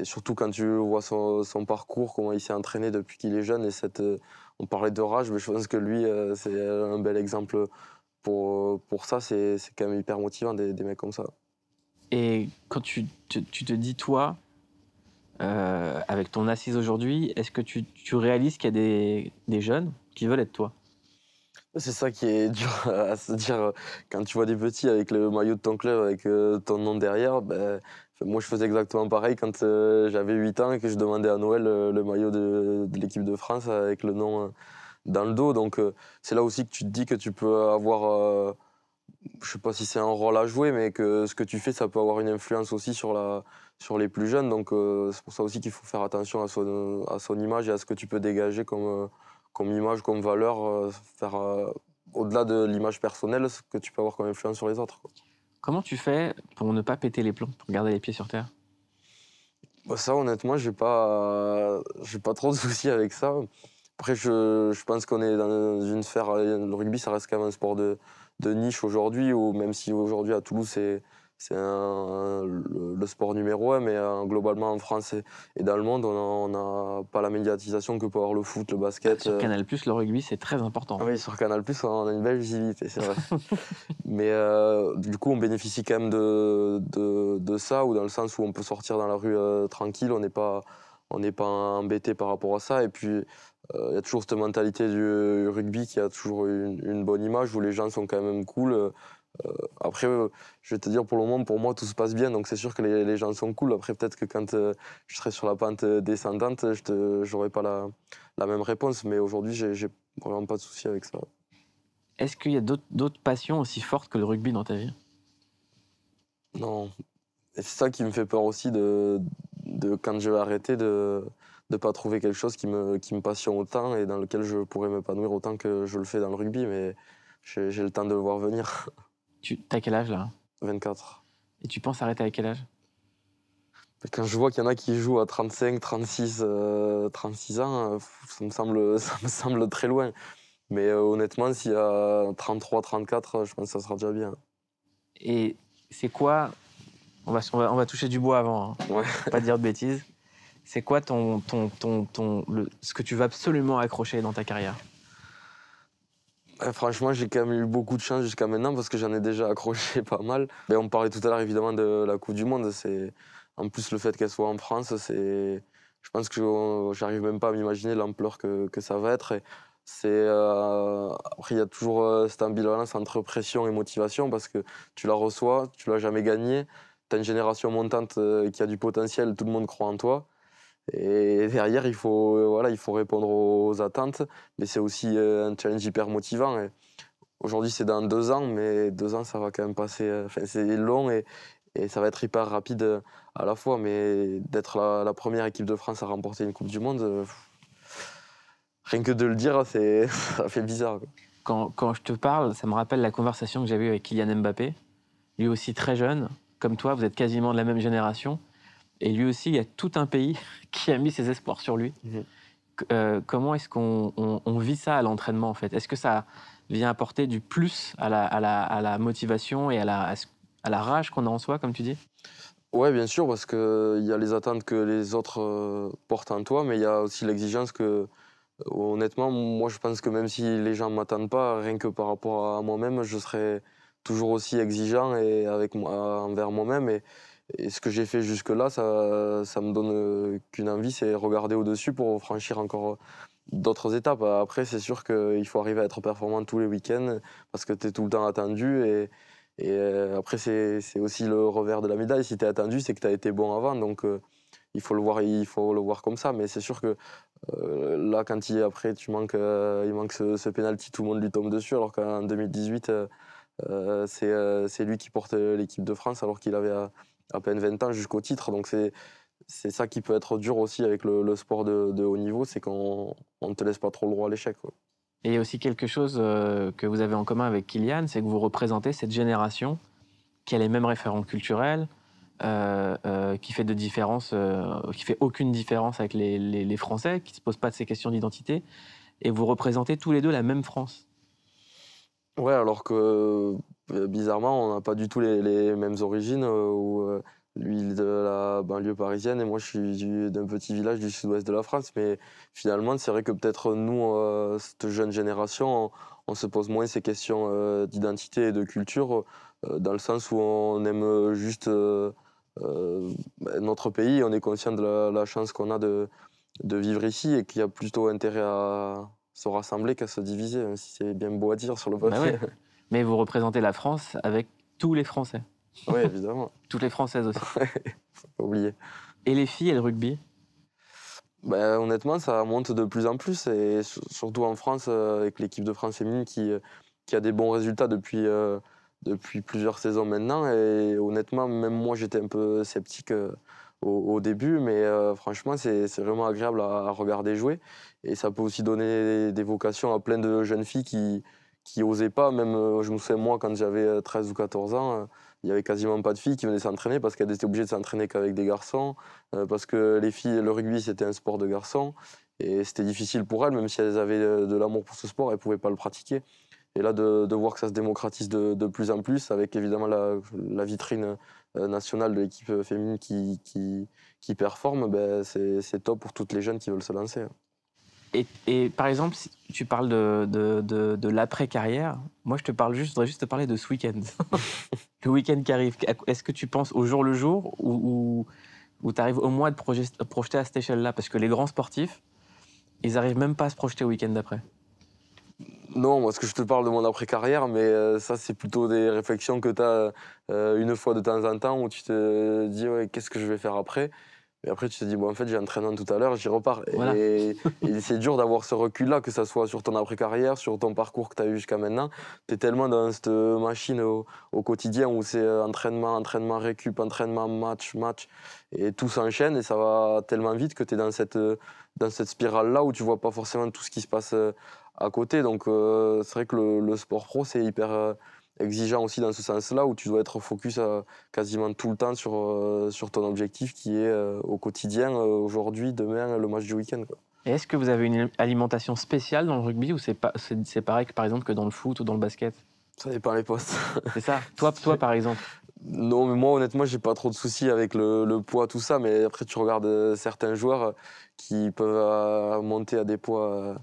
surtout quand tu vois son, parcours, comment il s'est entraîné depuis qu'il est jeune. Et cette, euh, on parlait de rage, mais je pense que lui, euh, c'est un bel exemple pour, euh, pour ça. C'est quand même hyper motivant des, des, mecs comme ça. Et quand tu, te, tu te dis, toi, avec ton assise aujourd'hui, est-ce que tu, tu réalises qu'il y a des, des jeunes qui veulent être toi c'est ça qui est dur à se dire. Quand tu vois des petits avec le maillot de ton club, avec ton nom derrière, ben, moi, je faisais exactement pareil quand euh, j'avais 8 ans et que je demandais à Noël euh, le maillot de, l'équipe de France avec le nom euh, dans le dos. Donc, c'est là aussi que tu te dis que tu peux avoir, je ne sais pas si c'est un rôle à jouer, mais que ce que tu fais, ça peut avoir une influence aussi sur, la, sur les plus jeunes. Donc, c'est pour ça aussi qu'il faut faire attention à son, à son image et à ce que tu peux dégager comme, comme image, comme valeur, au-delà de l'image personnelle, ce que tu peux avoir comme influence sur les autres. Comment tu fais pour ne pas péter les plombs, pour garder les pieds sur terre bah, Ça, honnêtement, je n'ai pas, j'ai pas trop de soucis avec ça. Après, je, je pense qu'on est dans une sphère. Le rugby, ça reste quand même un sport de, de niche aujourd'hui, ou même si aujourd'hui à Toulouse, c'est c'est le, sport numéro un, mais euh, globalement en France et, dans le monde, on n'a pas la médiatisation que peut avoir le foot, le basket. Sur euh. Canal, le rugby, c'est très important. Oui, sur Canal, on a une belle visibilité, c'est vrai. mais euh, du coup, on bénéficie quand même de, ça, ou dans le sens où on peut sortir dans la rue tranquille, on n'est pas. On n'est pas embêté par rapport à ça. Et puis, il y a toujours cette mentalité du rugby qui a toujours une bonne image où les gens sont quand même cool. Euh, après, euh, je vais te dire, pour le moment, pour moi, tout se passe bien. Donc, c'est sûr que les, gens sont cool. Après, peut-être que quand euh, je serai sur la pente descendante, je n'aurai pas la, même réponse. Mais aujourd'hui, je n'ai vraiment pas de souci avec ça. Est-ce qu'il y a d'autres passions aussi fortes que le rugby dans ta vie Non. C'est ça qui me fait peur aussi de, quand je vais arrêter, de ne pas trouver quelque chose qui me, qui me passionne autant et dans lequel je pourrais m'épanouir autant que je le fais dans le rugby. Mais j'ai le temps de le voir venir. Tu as quel âge là 24. Hein Et tu penses arrêter à quel âge quand je vois qu'il y en a qui jouent à 35, 36, 36 ans, euh, ça me, semble, ça me semble très loin. Mais euh, honnêtement, s'il y a 33, 34, je pense que ça sera déjà bien. Et c'est quoi on va, on va, toucher du bois avant, hein. ouais. pas dire de bêtises. C'est quoi ton, ton, ton, ton le, ce que tu vas absolument accrocher dans ta carrière eh, franchement, j'ai quand même eu beaucoup de chance jusqu'à maintenant parce que j'en ai déjà accroché pas mal. Mais ben, on parlait tout à l'heure évidemment de la Coupe du Monde. C'est en plus le fait qu'elle soit en France, Je pense que j'arrive même pas à m'imaginer l'ampleur que, ça va être. Euh, il y a toujours euh, cette ambivalence entre pression et motivation parce que tu la reçois, tu l'as jamais gagnée. as une génération montante euh, qui a du potentiel, tout le monde croit en toi. Et derrière, il faut, voilà, il faut répondre aux attentes, mais c'est aussi euh, un challenge hyper motivant. Aujourd'hui, c'est dans deux ans, mais deux ans, ça va quand même passer. Euh, c'est long et, ça va être hyper rapide euh, à la fois. Mais d'être la, première équipe de France à remporter une Coupe du Monde, rien que de le dire, ça fait bizarre. Quand, quand, je te parle, ça me rappelle la conversation que j'avais eue avec Kylian Mbappé. Lui aussi très jeune, comme toi, vous êtes quasiment de la même génération. Et lui aussi, il y a tout un pays qui a mis ses espoirs sur lui. Mmh. Euh, comment est-ce qu'on vit ça à l'entraînement, en fait Est-ce que ça vient apporter du plus à la, à la, motivation et à la, à la rage qu'on a en soi, comme tu dis oui, bien sûr, parce qu'il y a les attentes que les autres euh, portent en toi, mais il y a aussi l'exigence que, euh, honnêtement, moi je pense que même si les gens ne m'attendent pas, rien que par rapport à moi-même, je serai toujours aussi exigeant et avec, envers moi-même. Et, et ce que j'ai fait jusque-là, ça, ça me donne euh, qu'une envie, c'est regarder au-dessus pour franchir encore euh, d'autres étapes. Après, c'est sûr qu'il faut arriver à être performant tous les week-ends parce que tu es tout le temps attendu. Et, euh, après, c'est aussi le revers de la médaille. Si tu es attendu, c'est que tu as été bon avant. Donc, il, faut le voir, il faut le voir comme ça. Mais c'est sûr que là, quand il, après, tu manques, il manque ce, ce penalty, tout le monde lui tombe dessus. Alors qu'en 2018, c'est lui qui porte l'équipe de France alors qu'il avait à peine 20 ans jusqu'au titre. Donc c'est c'est ça qui peut être dur aussi avec le, sport de, haut niveau, c'est qu'on ne te laisse pas trop le droit à l'échec. Et il y a aussi quelque chose euh, que vous avez en commun avec Kylian, c'est que vous représentez cette génération qui a les mêmes référents culturels, euh, euh, qui fait de différence, qui fait aucune différence avec les, Français, qui ne se posent pas de ces questions d'identité, et vous représentez tous les deux la même France. Ouais, alors que euh, bizarrement, on n'a pas du tout les, mêmes origines. Euh, où, euh, lui, de la banlieue parisienne et moi, je suis d'un petit village du sud-ouest de la France. Mais finalement, c'est vrai que peut-être nous, cette jeune génération, on, se pose moins ces questions d'identité et de culture, dans le sens où on aime juste notre pays, on est conscient de la, chance qu'on a de, vivre ici et qu'il y a plutôt intérêt à se rassembler qu'à se diviser, hein, si c'est bien beau à dire sur le bah papier. mais vous représentez la France avec tous les Français. Oui, évidemment. Toutes les Françaises aussi. oublié. Et les filles et le rugby ben, Honnêtement, ça monte de plus en plus, et surtout en France, euh, avec l'équipe de France féminine qui, euh, qui a des bons résultats depuis, euh, depuis plusieurs saisons maintenant. Et honnêtement, même moi, j'étais un peu sceptique au, début, mais franchement, c'est vraiment agréable à regarder jouer. Et ça peut aussi donner des vocations à plein de jeunes filles qui, qui n'osaient pas. Même, euh, je me souviens, moi, quand j'avais 13 euh, ou 14 ans, euh, il n'y avait quasiment pas de filles qui venaient s'entraîner parce qu'elles étaient obligées de s'entraîner qu'avec des garçons, parce que les filles, le rugby, c'était un sport de garçons. Et c'était difficile pour elles, même si elles avaient de l'amour pour ce sport, elles ne pouvaient pas le pratiquer. Et là, de, voir que ça se démocratise de, plus en plus, avec évidemment la, vitrine nationale de l'équipe féminine qui, qui, qui performe, ben c'est top pour toutes les jeunes qui veulent se lancer. Hein. Et, par exemple, si tu parles de, de, de, l'après-carrière, moi je te parle juste, je voudrais juste te parler de ce week-end. le week-end qui arrive, est-ce que tu penses au jour le jour ou, ou, tu arrives au moins à te projeter à cette échelle-là Parce que les grands sportifs, ils n'arrivent même pas à se projeter au week-end d'après. Non, parce que je te parle de mon après-carrière, mais euh, ça, c'est plutôt des réflexions que tu as euh, une fois de temps en temps où tu te dis qu'est-ce que je vais faire après mais après, tu te dis, bon, en fait, j'ai un entraînement tout à l'heure, j'y repars. Et, c'est dur d'avoir ce recul-là, que ce soit sur ton après-carrière, sur ton parcours que tu as eu jusqu'à maintenant. Tu es tellement dans cette machine au, quotidien où c'est euh, entraînement, entraînement, récup, entraînement, match, match. Et tout s'enchaîne et ça va tellement vite que tu es dans cette, dans cette spirale-là où tu vois pas forcément tout ce qui se passe euh, à côté. Donc, euh, c'est vrai que le sport pro, c'est hyper exigeant aussi dans ce sens-là, où tu dois être focus euh, quasiment tout le temps sur, euh, sur ton objectif qui est euh, au quotidien, aujourd'hui, demain, le match du week-end. est-ce que vous avez une alimentation spéciale dans le rugby ou c'est, pas, c'est, pareil que, par exemple que dans le foot ou dans le basket Ça dépend les postes. C'est ça Toi, toi par exemple non, mais moi, honnêtement, j'ai pas trop de soucis avec le, le, poids, tout ça. Mais après, tu regardes certains joueurs qui peuvent monter à des poids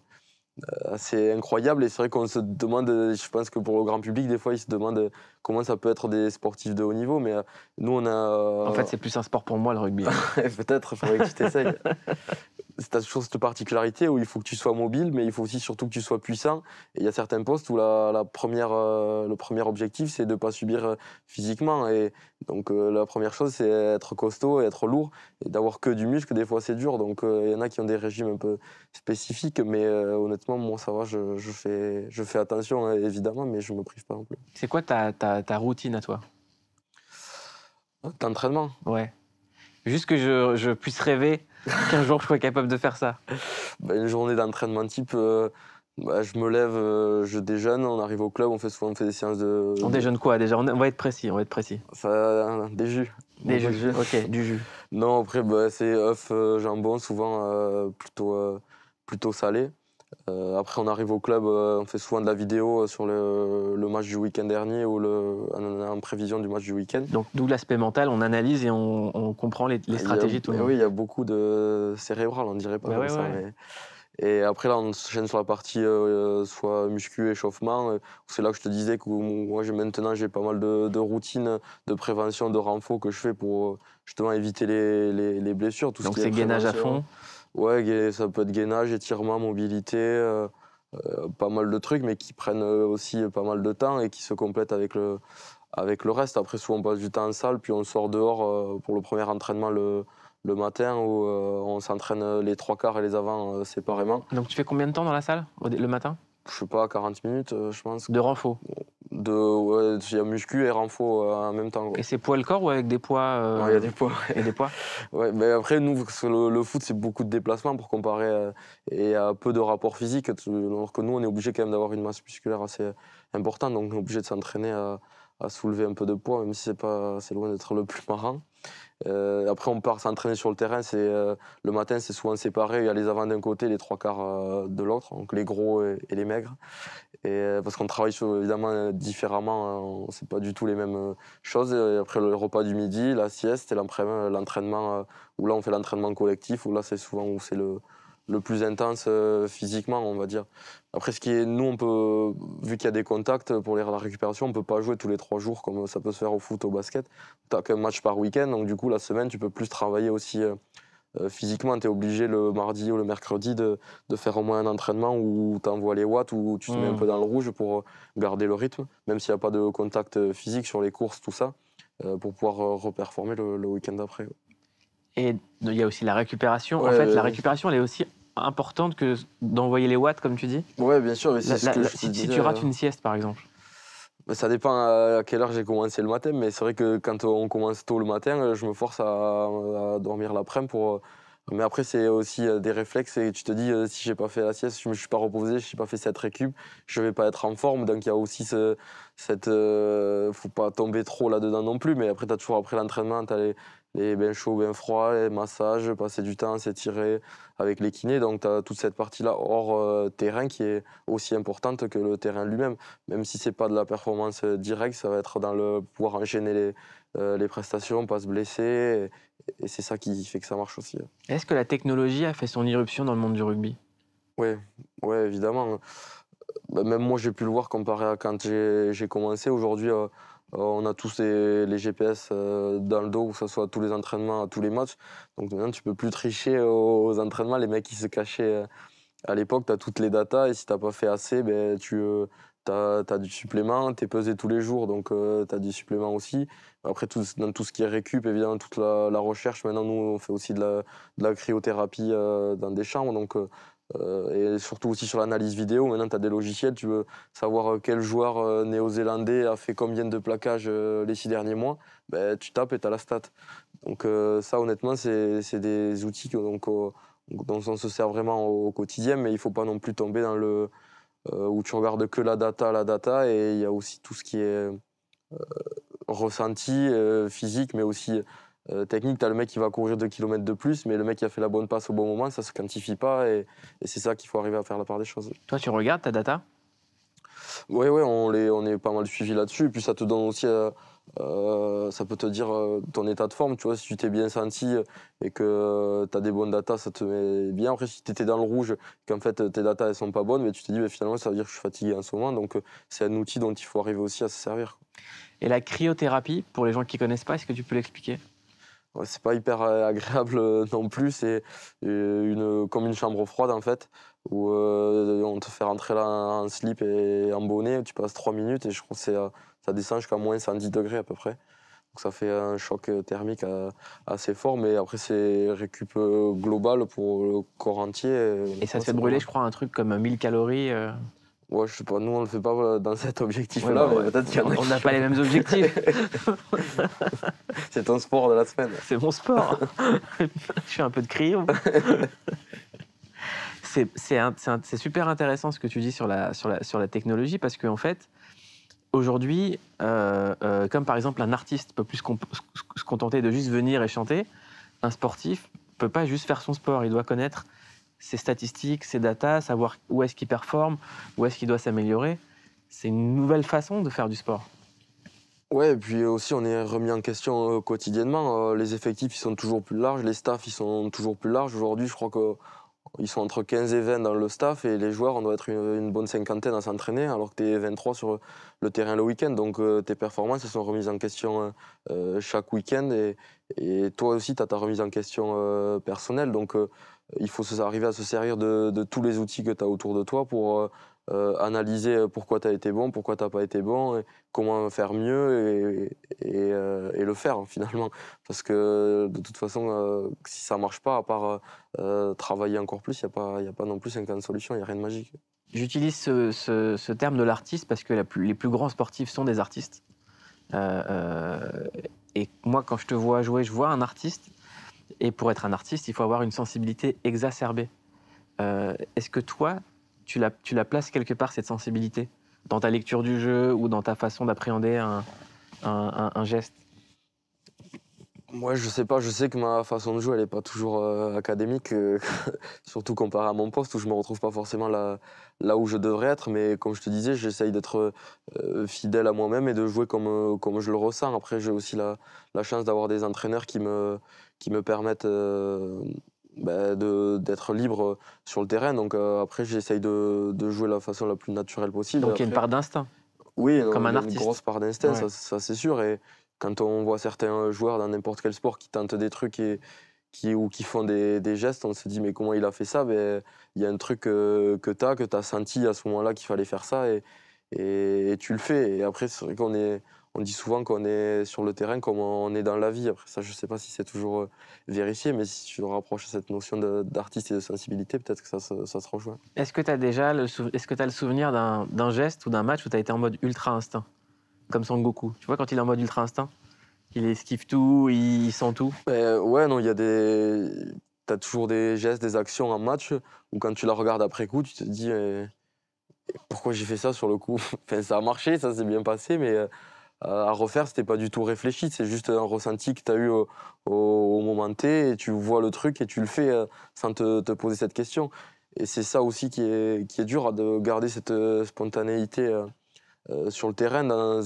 euh, c'est incroyable. Et c'est vrai qu'on se demande, je pense que pour le grand public, des fois, ils se demandent comment ça peut être des sportifs de haut niveau. Mais euh, nous, on a. En fait, euh, c'est plus un sport pour moi, le rugby. Peut-être, il faudrait que tu t'essayes. c'est toujours cette particularité où il faut que tu sois mobile, mais il faut aussi surtout que tu sois puissant. Et il y a certains postes où la, première, euh, le premier objectif, c'est de ne pas subir physiquement. Et donc, la première chose, c'est être costaud et être lourd. Et d'avoir que du muscle, des fois, c'est dur. Donc, il y en a qui ont des régimes un peu spécifiques. Mais honnêtement, moi, ça va, je, fais, je fais attention, hein, évidemment, mais je ne me prive pas non plus. C'est quoi ta ta, routine à toi D'entraînement Ouais. Juste que je, je puisse rêver qu'un jour je sois capable de faire ça. Bah, une journée d'entraînement type, euh, bah, je me lève, euh, je déjeune, on arrive au club, on fait souvent on fait des séances de. On déjeune quoi déjà on, va être précis, on va être précis. des jus. Des jus. ok, du jus. Non, après, bah, c'est œuf, euh, jambon, souvent plutôt, plutôt salé. Euh, après, on arrive au club, euh, on fait souvent de la vidéo euh, sur le, match du week-end dernier ou le, en, prévision du match du week-end. Donc, d'où l'aspect mental, on analyse et on, comprend les, stratégies. Eh oui, il y a beaucoup de cérébral, on dirait pas bah comme ça. Et après, là, on se chaîne sur la partie soit muscu, échauffement. C'est là que je te disais que moi, maintenant, j'ai pas mal de, routines de prévention, de renfort que je fais pour justement éviter les, blessures. Donc, c'est gainage à fond Ouais, ça peut être gainage, étirement, mobilité, euh, euh, pas mal de trucs, mais qui prennent euh, aussi pas mal de temps et qui se complètent avec le, avec le reste. Après, souvent, on passe du temps en salle, puis on sort dehors pour le premier entraînement le, le matin où on s'entraîne les trois quarts et les avant séparément. Donc, tu fais combien de temps dans la salle le matin je sais pas, 40 minutes, euh, je pense. De renfo. de il y a muscu et renfo euh, en même temps. Et c'est poids le corps ou avec des poids euh, Il y a des poids. et des poids. Ouais, mais après nous le, foot c'est beaucoup de déplacements pour comparer et à peu de rapport physique alors que nous on est obligé quand même d'avoir une masse musculaire assez importante donc on est obligé de s'entraîner à, soulever un peu de poids même si c'est pas c'est loin d'être le plus marrant. Euh, après, on part s'entraîner sur le terrain. C'est euh, le matin, c'est souvent séparé. Il y a les avants d'un côté, les trois quarts euh, de l'autre, donc les gros et, les maigres. Et parce qu'on travaille évidemment différemment, hein. c'est pas du tout les mêmes choses. après le repas du midi, la sieste et l'entraînement, où là on fait l'entraînement collectif, où là c'est souvent où c'est le, le plus intense euh, physiquement, on va dire. Après, ce qui est, nous, on peut, vu qu'il y a des contacts pour les, la récupération, on ne peut pas jouer tous les trois jours comme ça peut se faire au foot, au basket. n'as qu'un match par week-end, donc du coup, la semaine, tu peux plus travailler aussi euh, euh, physiquement. Tu es obligé le mardi ou le mercredi de, faire au moins un entraînement où tu envoies les watts, où tu te mets un mmh. peu dans le rouge pour garder le rythme, même s'il n'y a pas de contact physique sur les courses, tout ça, pour pouvoir reperformer le, week-end d'après. Et il y a aussi la récupération. en fait, la récupération, elle est aussi importante que d'envoyer les watts, comme tu dis Ouais, bien sûr. si, tu rates euh. une sieste, par exemple bah, ça dépend à quelle heure j'ai commencé le matin, mais c'est vrai que quand on commence tôt le matin, euh, je me force à, dormir l'après-midi pour. Euh, mais après, c'est aussi des réflexes et tu te dis, si j'ai pas fait la sieste, je me suis pas reposé, je n'ai pas fait cette récup, je vais pas être en forme. Donc il y a aussi ce, cette. faut pas tomber trop là-dedans non plus, mais après, tu as toujours après l'entraînement, tu as les bains chauds, bains froids, les massages, passer du temps à s'étirer avec les kinés. Donc, tu as toute cette partie-là hors euh, terrain qui est aussi importante que le terrain lui-même. Même si c'est pas de la performance euh, directe, ça va être dans le pouvoir enchaîner les, euh, les prestations, pas se blesser. Et, c'est ça qui fait que ça marche aussi. Est-ce que la technologie a fait son irruption dans le monde du rugby Oui, ouais, évidemment. Bah, même moi, j'ai pu le voir comparé à quand j'ai commencé. Aujourd'hui, euh, on a tous les, GPS euh, dans le dos, que ce soit à tous les entraînements, à tous les matchs. Donc maintenant, tu peux plus tricher aux, entraînements. Les mecs qui se cachaient euh, à l'époque, tu as toutes les datas et si tu n'as pas fait assez, ben, tu as, du supplément, tu es pesé tous les jours, donc tu as du supplément aussi. Après, tout, dans tout ce qui est récup, évidemment, toute la, recherche, maintenant, nous, on fait aussi de la, cryothérapie dans des chambres. Donc, euh, et surtout aussi sur l'analyse vidéo. Maintenant, tu as des logiciels, tu veux savoir euh, quel joueur euh, néo-zélandais a fait combien de plaquages les six derniers mois. Ben, tu tapes et tu as la stat. Donc, ça, honnêtement, c'est des outils donc, dont on se sert vraiment au quotidien, mais il ne faut pas non plus tomber dans le. où tu regardes que la data, la data, et il y a aussi tout ce qui est ressenti, physique, mais aussi euh, technique, tu as le mec qui va courir 2 km de plus, mais le mec qui a fait la bonne passe au bon moment, ça se quantifie pas et, c'est ça qu'il faut arriver à faire la part des choses. Toi, tu regardes ta data Oui, ouais, on, est, on est pas mal suivi là-dessus. Et puis ça te donne aussi. Euh, euh, ça peut te dire ton état de forme, tu vois, si tu t'es bien senti et que tu as des bonnes datas, ça te met bien. Après, si tu étais dans le rouge, qu'en fait tes datas elles sont pas bonnes, mais tu te dis, mais bah, finalement, ça veut dire que je suis fatigué en ce moment. Donc, c'est un outil dont il faut arriver aussi à se servir. Et la cryothérapie, pour les gens qui connaissent pas, est-ce que tu peux l'expliquer c'est pas hyper euh, agréable euh, non plus. C'est euh, une, comme une chambre froide en fait, où on te fait rentrer là en slip et en bonnet, tu passes 3 minutes et je crois que ça descend jusqu'à moins 110 degrés à peu près. Donc ça fait un choc thermique assez fort, mais après c'est récup global pour le corps entier. Et, ça te fait brûler, je crois, un truc comme 1000 calories. Ouais, je sais pas, nous on le fait pas dans cet objectif-là. On n'a pas les mêmes objectifs. c'est ton sport de la semaine. C'est mon sport. je suis un peu de crime. c'est super intéressant ce que tu dis sur la, sur la, technologie parce qu'en en fait, aujourd'hui, euh, euh, comme par exemple un artiste peut plus se contenter de juste venir et chanter, un sportif peut pas juste faire son sport, il doit connaître ces statistiques, ces datas, savoir où est-ce qu'il performe, où est-ce qu'il doit s'améliorer. C'est une nouvelle façon de faire du sport. Ouais, et puis aussi on est remis en question euh, quotidiennement. Euh, les effectifs ils sont toujours plus larges, les staffs ils sont toujours plus larges. Aujourd'hui, je crois qu'ils sont entre 15 et 20 dans le staff et les joueurs, on doit être une, bonne cinquantaine à s'entraîner alors que tu es 23 sur le terrain le week-end. Donc euh, tes performances elles sont remises en question chaque week-end et, toi aussi tu as ta remise en question personnelle. Donc il faut arriver à se servir de, tous les outils que tu as autour de toi pour euh, euh, analyser pourquoi tu as été bon, pourquoi tu n'as pas été bon, comment faire mieux et, euh, le faire hein, finalement. Parce que de toute façon, si ça ne marche pas, à part travailler encore plus, il n'y a, pas, y a pas non plus 50 solutions, il n'y a rien de magique. J'utilise ce, terme de l'artiste parce que les plus grands sportifs sont des artistes. et moi, quand je te vois jouer, je vois un artiste et pour être un artiste, il faut avoir une sensibilité exacerbée. Euh, est-ce que toi, tu la, places quelque part, cette sensibilité, dans ta lecture du jeu ou dans ta façon d'appréhender un geste je sais pas. Je sais que ma façon de jouer, elle n'est pas toujours euh, académique, euh, surtout comparé à mon poste où je me retrouve pas forcément là, là où je devrais être. Mais comme je te disais, j'essaye d'être euh, fidèle à moi-même et de jouer comme, comme je le ressens. Après, j'ai aussi la, chance d'avoir des entraîneurs qui me, qui me permettent ben, d'être libre sur le terrain. Donc après, j'essaye de, de, jouer la façon la plus naturelle possible. Donc il y a une part d'instinct. Oui, comme un artiste. Une grosse part d'instinct, ça, ça c'est sûr. Et quand on voit certains euh, joueurs dans n'importe quel sport qui tentent des trucs et, qui, ou qui font des, gestes, on se dit mais comment il a fait ça ben, Il y a un truc euh, que tu as, que tu as senti à ce moment-là qu'il fallait faire ça et, tu le fais. Et après, c'est vrai qu'on est, on dit souvent qu'on est sur le terrain comme on est dans la vie. Après ça, je ne sais pas si c'est toujours euh, vérifié, mais si tu te rapproches à cette notion d'artiste et de sensibilité, peut-être que ça, se rejoint. Est-ce que tu as déjà le, est-ce que as le souvenir d'un geste ou d'un match où tu as été en mode ultra instinct comme Son Goku. Tu vois, quand il est en mode ultra instinct, il esquive tout, il sent tout. ouais, non, il y a des. T'as toujours des gestes, des actions en match où quand tu la regardes après coup, tu te dis euh, pourquoi j'ai fait ça sur le coup. enfin, ça a marché, ça s'est bien passé, mais euh, à refaire, c'était pas du tout réfléchi. C'est juste un ressenti que tu eu au, moment T et tu vois le truc et tu le fais euh, sans te, poser cette question. Et c'est ça aussi qui est, qui est dur, de garder cette spontanéité euh, sur le terrain dans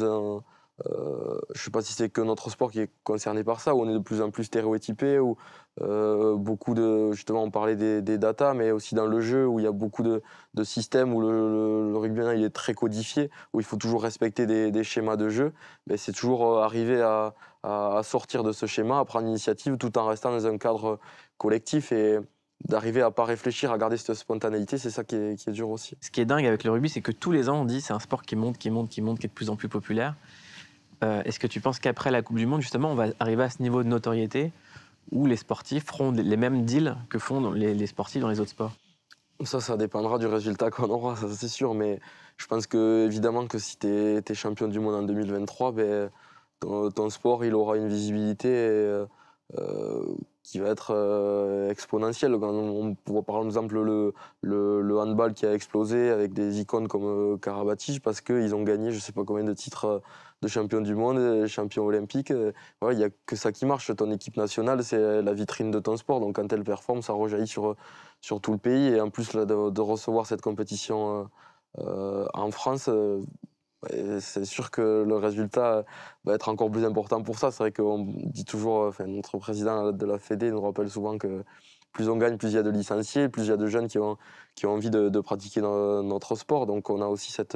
euh, je ne sais pas si c'est que notre sport qui est concerné par ça, où on est de plus en plus stéréotypé, où euh, beaucoup de. Justement, on parlait des, des datas, mais aussi dans le jeu, où il y a beaucoup de, systèmes, où le, rugby il est très codifié, où il faut toujours respecter des, schémas de jeu. Mais c'est toujours arriver à, sortir de ce schéma, à prendre l'initiative, tout en restant dans un cadre collectif. Et d'arriver à pas réfléchir, à garder cette spontanéité, c'est ça qui est, dur aussi. Ce qui est dingue avec le rugby, c'est que tous les ans, on dit c'est un sport qui monte, qui monte, qui monte, qui est de plus en plus populaire. Euh, est-ce que tu penses qu'après la Coupe du Monde, justement, on va arriver à ce niveau de notoriété où les sportifs feront les mêmes deals que font les, sportifs dans les autres sports Ça, ça dépendra du résultat qu'on aura, ça c'est sûr. Mais je pense que, évidemment, que si tu es, champion du monde en 2023, ben, ton, sport, il aura une visibilité. Euh, euh, qui va être euh, exponentielle. Quand on, voit par exemple le, handball qui a explosé avec des icônes comme euh, Karabatic parce qu'ils ont gagné je ne sais pas combien de titres euh, de champion du monde, champion olympique. Voilà, il n'y a que ça qui marche. Ton équipe nationale, c'est la vitrine de ton sport. Donc quand elle performe, ça rejaillit sur, sur tout le pays. Et en plus de, recevoir cette compétition en France, c'est sûr que le résultat euh, va être encore plus important pour ça. C'est vrai qu'on dit toujours, euh, notre président de la Fédé nous rappelle souvent que plus on gagne, plus il y a de licenciés, plus il y a de jeunes qui ont, envie de, pratiquer dans notre sport. Donc on a aussi cette,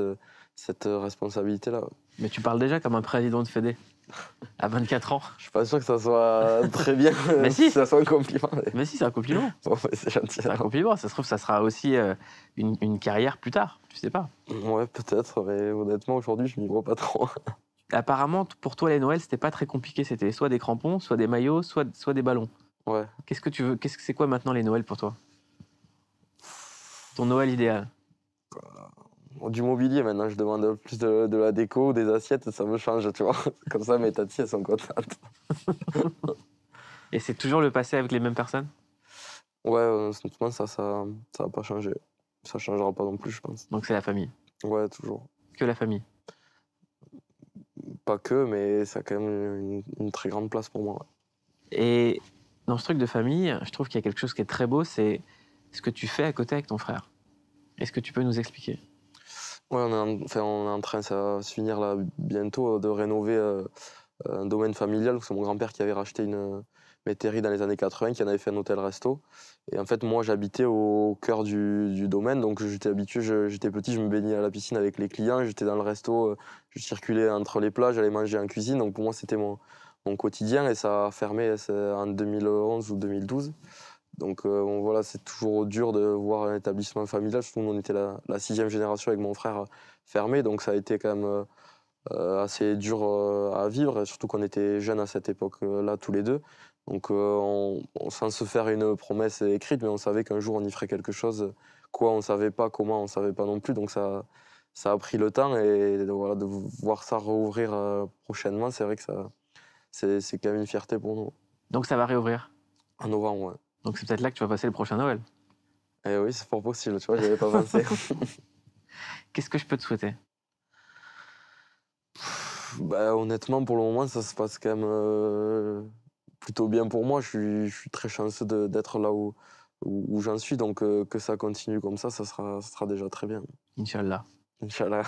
responsabilité-là. Mais tu parles déjà comme un président de Fédé. À 24 ans. Je suis pas sûr que ça soit très bien. mais si. ça soit un compliment. Mais, si, c'est un compliment. c'est gentil. C'est un compliment. Ça se trouve, ça sera aussi euh, une, une, carrière plus tard. Tu sais pas. Ouais, peut-être. Mais honnêtement, aujourd'hui, je m'y vois pas trop. Apparemment, pour toi, les Noëls, c'était pas très compliqué. C'était soit des crampons, soit des maillots, soit, soit des ballons. Ouais. Qu'est-ce que tu veux Qu'est-ce que c'est quoi maintenant les Noëls pour toi Ton Noël idéal. Voilà bah, du mobilier maintenant. Je demande plus de, la déco, des assiettes, ça me change, tu vois. Comme ça, mes tati, elles sont contentes. Et c'est toujours le passé avec les mêmes personnes Ouais, honnêtement, ça, ça, ça va pas changé. Ça changera pas non plus, je pense. Donc c'est la famille Ouais, toujours. Que la famille Pas que, mais ça a quand même une, très grande place pour moi. Et dans ce truc de famille, je trouve qu'il y a quelque chose qui est très beau, c'est ce que tu fais à côté avec ton frère. Est-ce que tu peux nous expliquer Ouais, on, est en, train, ça va se finir là bientôt, euh, de rénover euh, un domaine familial. C'est mon grand-père qui avait racheté une euh, métairie dans les années 80, qui en avait fait un hôtel-resto. Et en fait, moi, j'habitais au cœur du, domaine, donc j'étais habitué, j'étais petit, je me baignais à la piscine avec les clients, j'étais dans le resto, je circulais entre les plages, j'allais manger en cuisine. Donc pour moi, c'était mon, mon quotidien et ça a fermé en 2011 ou 2012. Donc euh, voilà, c'est toujours dur de voir un établissement familial. Surtout, on était la, sixième génération avec mon frère euh, fermé, donc ça a été quand même euh, assez dur à vivre, surtout qu'on était jeunes à cette époque-là tous les deux. Donc on, on, sans se faire une promesse écrite, mais on savait qu'un jour on y ferait quelque chose. Quoi, on ne savait pas, comment, on ne savait pas non plus. Donc ça, ça a pris le temps et voilà, de voir ça rouvrir prochainement, c'est vrai que ça, c'est quand même une fierté pour nous. Donc ça va réouvrir En novembre, oui. Donc c'est peut-être là que tu vas passer le prochain Noël. Eh oui, c'est fort possible, tu vois, j'avais pas pensé. Qu'est-ce que je peux te souhaiter bah, Honnêtement, pour le moment, ça se passe quand même euh, plutôt bien pour moi. Je suis, très chanceux d'être là où, où, j'en suis, donc euh, que ça continue comme ça, ça sera, ça sera déjà très bien. Inch'Allah. Inch'Allah.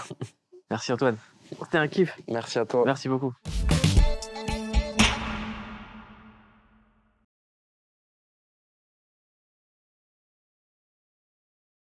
Merci Antoine. C'était un kiff. Merci à toi. Merci beaucoup.